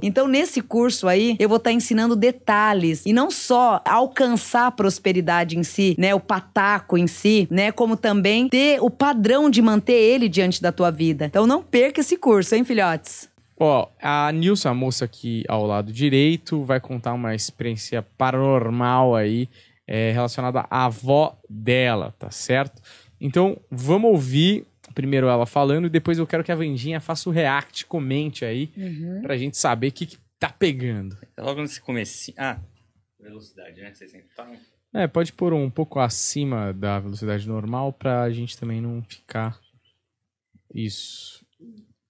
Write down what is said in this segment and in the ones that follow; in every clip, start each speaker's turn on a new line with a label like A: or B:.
A: Então, então, nesse curso aí, eu vou estar tá ensinando detalhes e não só alcançar a prosperidade em si, né, o pataco em si, né, como também ter o padrão de manter ele diante da tua vida. Então, não perca esse curso, hein, filhotes?
B: Ó, oh, a Nilson, a moça aqui ao lado direito, vai contar uma experiência paranormal aí é, relacionada à avó dela, tá certo? Então, vamos ouvir primeiro ela falando e depois eu quero que a Vandinha faça o react, comente aí, uhum. pra gente saber o que, que tá pegando. Tá logo nesse começo. Ah, velocidade, né? 60 tá? É, pode pôr um pouco acima da velocidade normal pra gente também não ficar. Isso.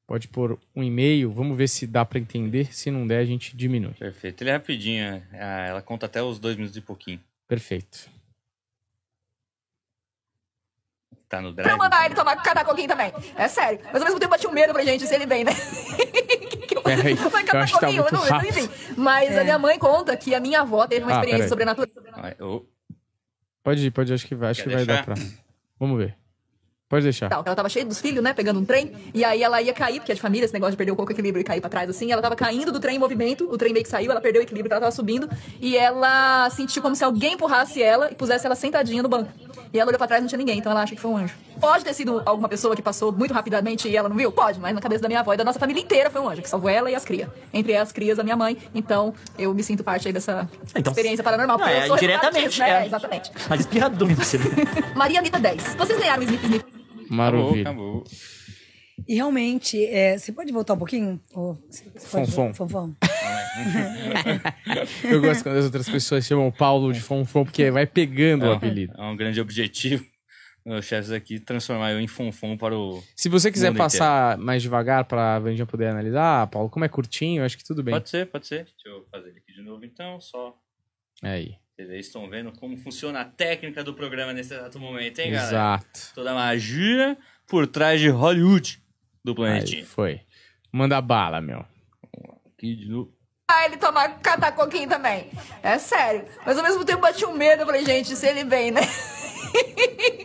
B: Pode pôr um e-mail, vamos ver se dá para entender. Se não der, a gente diminui. Perfeito. Ele é rapidinho, ah, ela conta até os dois minutos e pouquinho. Perfeito. Tá no drive. Pra mandar
C: ele tomar cada coquinho também. É sério. Mas ao mesmo tempo bate um medo pra gente, se ele vem, né?
B: Peraí, eu acho que tá muito não, rápido. Enfim,
C: mas é. a minha é. mãe conta que a minha avó teve uma ah, experiência sobrenatural.
B: Pode ir, pode ir, acho que vai, acho que vai dar pra. Vamos ver. Pode deixar.
C: Tal. Ela tava cheia dos filhos, né? Pegando um trem. E aí ela ia cair, porque é de família esse negócio de perder um pouco o equilíbrio e cair pra trás assim. Ela tava caindo do trem em movimento, o trem meio que saiu, ela perdeu o equilíbrio, então ela tava subindo. E ela sentiu como se alguém empurrasse ela e pusesse ela sentadinha no banco. E ela olhou pra trás e não tinha ninguém, então ela acha que foi um anjo. Pode ter sido alguma pessoa que passou muito rapidamente e ela não viu? Pode, mas na cabeça da minha avó e da nossa família inteira foi um anjo, que salvou ela e as crias. Entre as crias, a minha mãe. Então, eu me sinto parte aí dessa então, experiência paranormal. é, diretamente. Né?
A: É. Exatamente.
B: Mas espirra do
A: Maria Anitta 10. Vocês ganharam o Snip Snip
B: Maravilha.
A: E realmente, é, você pode voltar um pouquinho? Ou, Fonfon.
B: Eu gosto quando as outras pessoas chamam o Paulo de Fonfon, porque vai pegando é, o apelido. É um grande objetivo meus chefes aqui, transformar eu em fonfon para o. Se você quiser passar inteiro. mais devagar para a Vandinha poder analisar, ah, Paulo, como é curtinho, acho que tudo bem. Pode ser, pode ser. Deixa eu fazer ele aqui de novo então, só. Aí. Vocês estão vendo como funciona a técnica do programa nesse exato momento, hein, galera? Exato. Toda a magia por trás de Hollywood do planeta. Aí foi. Manda bala, meu. Aqui de novo.
C: Ah, ele tomar catacoquinho também. É sério. Mas ao mesmo tempo bati um medo. Eu falei, gente, se ele vem, né?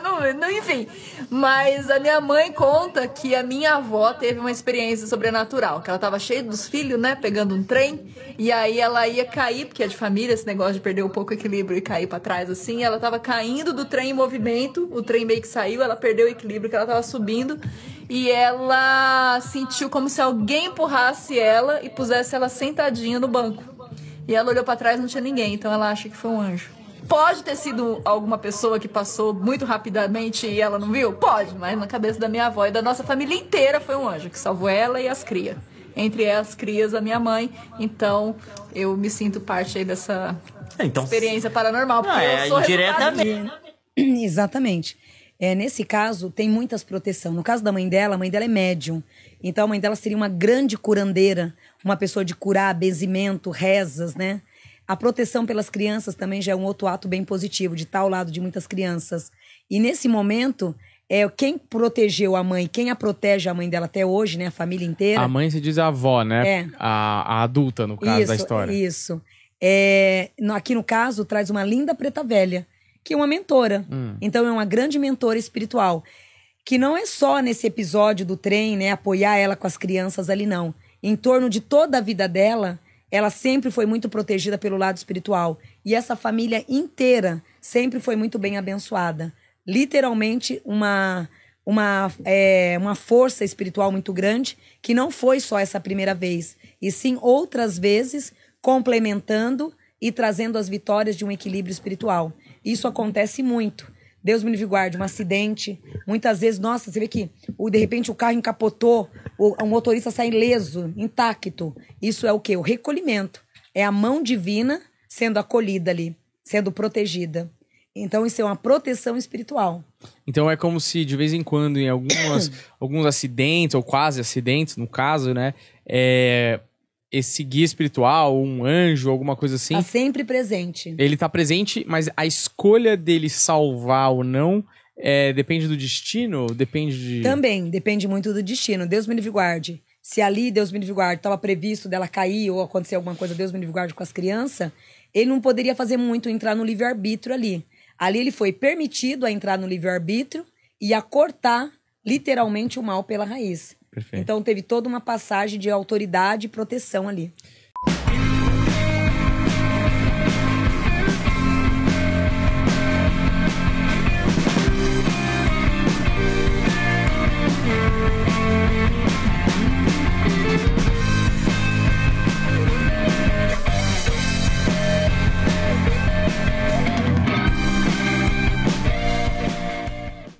C: não, não, enfim. Mas a minha mãe conta que a minha avó teve uma experiência sobrenatural, que ela tava cheia dos filhos, né, pegando um trem, e aí ela ia cair, porque é de família esse negócio de perder um pouco o equilíbrio e cair para trás assim, ela tava caindo do trem em movimento, o trem meio que saiu, ela perdeu o equilíbrio que ela tava subindo, e ela sentiu como se alguém empurrasse ela e pusesse ela sentadinha no banco. E ela olhou para trás, não tinha ninguém, então ela acha que foi um anjo. Pode ter sido alguma pessoa que passou muito rapidamente e ela não viu? Pode, mas na cabeça da minha avó e da nossa família inteira foi um anjo que salvou ela e as crias. Entre as crias, a minha mãe. Então, eu me sinto parte aí dessa
A: é, então, experiência paranormal. Porque é, eu sou indiretamente. Exatamente. É, nesse caso, tem muitas proteção. No caso da mãe dela, a mãe dela é médium. Então, a mãe dela seria uma grande curandeira, uma pessoa de curar, benzimento, rezas, né? A proteção pelas crianças também já é um outro ato bem positivo, de estar ao lado de muitas crianças. E nesse momento, é quem protegeu a mãe, quem a protege a mãe dela até hoje, né? A família inteira. A mãe
B: se diz a avó, né? É. A, a adulta, no caso isso, da história.
A: Isso. É, aqui no caso, traz uma linda preta velha, que é uma mentora. Hum. Então, é uma grande mentora espiritual. Que não é só nesse episódio do trem, né? Apoiar ela com as crianças ali, não. Em torno de toda a vida dela, ela sempre foi muito protegida pelo lado espiritual. E essa família inteira sempre foi muito bem abençoada. Literalmente, uma, uma, é, uma força espiritual muito grande, que não foi só essa primeira vez, e sim outras vezes, complementando e trazendo as vitórias de um equilíbrio espiritual. Isso acontece muito. Deus me livre guarde, um acidente. Muitas vezes, nossa, você vê que o, de repente o carro encapotou, o, o motorista sai ileso, intacto. Isso é o quê? O recolhimento. É a mão divina sendo acolhida ali, sendo protegida. Então, isso é uma proteção espiritual.
B: Então, é como se, de vez em quando, em algumas, alguns acidentes, ou quase acidentes, no caso, né? É, esse guia espiritual, um anjo, alguma coisa assim. Tá sempre
A: presente.
B: Ele tá presente, mas a escolha dele salvar ou não é, depende do destino? Depende de.
A: Também, depende muito do destino. Deus me livre guarde. Se ali, Deus me livre guarde, estava previsto dela cair ou acontecer alguma coisa, Deus me livre guarde com as crianças, ele não poderia fazer muito entrar no livre-arbítrio ali. Ali ele foi permitido a entrar no livre-arbítrio e a cortar literalmente o mal pela raiz. Perfeito. Então teve toda uma passagem de autoridade e proteção ali.